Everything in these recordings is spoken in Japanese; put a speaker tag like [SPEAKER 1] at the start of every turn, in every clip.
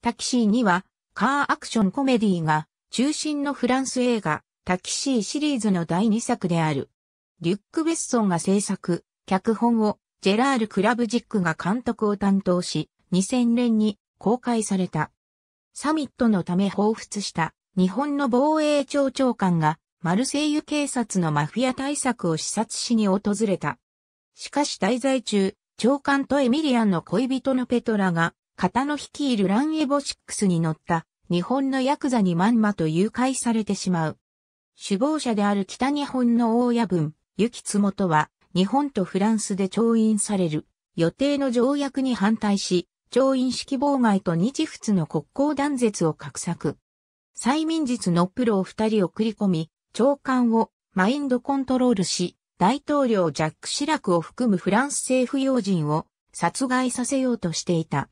[SPEAKER 1] タ
[SPEAKER 2] キシーには、カーアクションコメディが中心のフランス映画、タキシーシリーズの第2作である。リュック・ベッソンが制作、脚本をジェラール・クラブジックが監督を担当し、2000年に公開された。サミットのため彷彿した日本の防衛庁長官がマルセイユ警察のマフィア対策を視察しに訪れた。しかし滞在中、長官とエミリアンの恋人のペトラが型の率いるランエボシックスに乗った日本のヤクザにまんまと誘拐されてしまう。首謀者である北日本の大親分、ユキツモトは日本とフランスで調印される予定の条約に反対し、調印式妨害と日仏の国交断絶を画策。催眠術のプロを二人送り込み、長官をマインドコントロールし、大統領ジャック・シラクを含むフランス政府要人を殺害させようとしていた。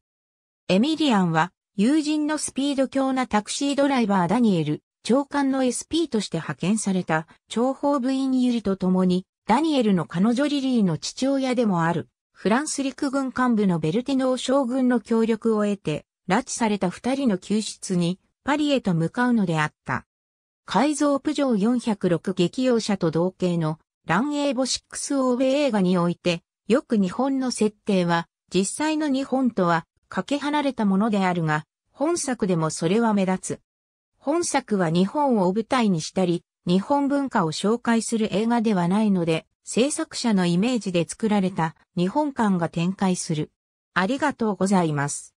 [SPEAKER 2] エミリアンは友人のスピード強なタクシードライバーダニエル、長官の SP として派遣された諜報部員ユリと共に、ダニエルの彼女リリーの父親でもある、フランス陸軍幹部のベルティノー将軍の協力を得て、拉致された二人の救出に、パリへと向かうのであった。改造プジョー406激用車と同型の、ランエーボ6欧米映画において、よく日本の設定は、実際の日本とはかけ離れたものであるが、本作でもそれは目立つ。本作は日本を舞台にしたり、日本文化を紹介する映画ではないので、制作者のイメージで作られた日本館が展開する。ありがとうございます。